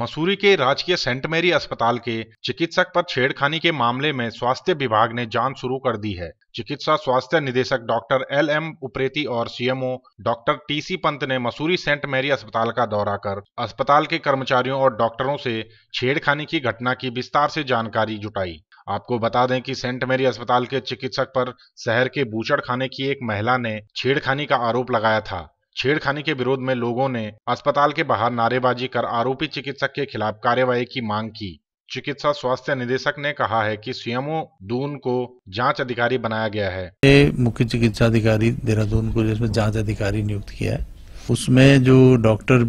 मसूरी के राजकीय सेंट मेरी अस्पताल के चिकित्सक पर छेड़खानी के मामले में स्वास्थ्य विभाग ने जांच शुरू कर दी है चिकित्सा स्वास्थ्य निदेशक डॉक्टर एल एम उप्रेती और CMO doctor T C Pant ने मसूरी सेंट मेरी अस्पताल का दौरा कर अस्पताल के कर्मचारियों और डॉक्टरों से छेड़खानी की घटना की विस्तार से जानकारी जुटाई आपको बता दें कि सेंट मेरी अस्पताल के चिकित्सक पर शहर के बूचड़ खाने की एक महिला ने छेड़खानी का आरोप लगाया था छेड़खानी के विरोध में लोगों ने अस्पताल के बाहर नारेबाजी कर आरोपी चिकित्सक के खिलाफ कार्यवाही की मांग की चिकित्सा स्वास्थ्य निदेशक ने कहा है कि सीएमओ दून को जांच अधिकारी बनाया गया है मुख्य चिकित्सा अधिकारी देहरादून को जिसमें जांच अधिकारी नियुक्त किया है उसमें जो डॉक्टर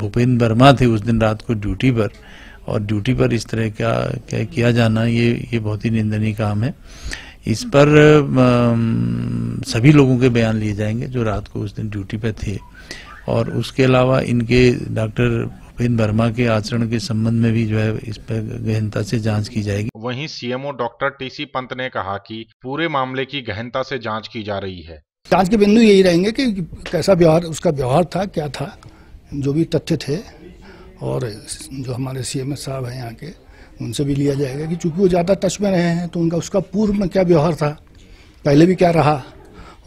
भूपेन्द्र वर्मा थे उस दिन रात को ड्यूटी पर और ड्यूटी पर इस तरह का किया जाना ये ये बहुत ही निंदनीय काम है इस पर सभी लोगों के बयान लिए जाएंगे जो रात को उस दिन ड्यूटी पे थे और उसके अलावा इनके डॉक्टर भूपेन्द्र वर्मा के आचरण के संबंध में भी जो है इस पर गहनता से जांच की जाएगी वहीं सीएमओ डॉक्टर टीसी पंत ने कहा कि पूरे मामले की गहनता से जांच की जा रही है जांच के बिंदु यही रहेंगे कि कैसा व्यवहार उसका व्यवहार था क्या था जो भी तथ्य थे और जो हमारे सीएमएस साहब हैं यहाँ के उनसे भी लिया जाएगा कि चूंकि वो ज़्यादा टच में रहे हैं तो उनका उसका पूर्व में क्या व्यवहार था पहले भी क्या रहा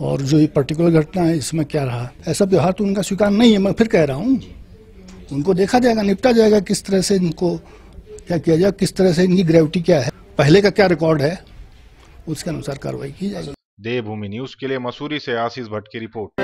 और जो ये पर्टिकुलर घटना है इसमें क्या रहा ऐसा व्यवहार तो उनका स्वीकार नहीं है मैं फिर कह रहा हूँ उनको देखा जाएगा निपटा जाएगा किस तरह से इनको क्या किया जाए किस तरह से इनकी ग्रेविटी क्या है पहले का क्या रिकॉर्ड है उसके अनुसार कार्रवाई की जाएगी देवभूमि न्यूज के लिए मसूरी से आशीष भट्ट की रिपोर्ट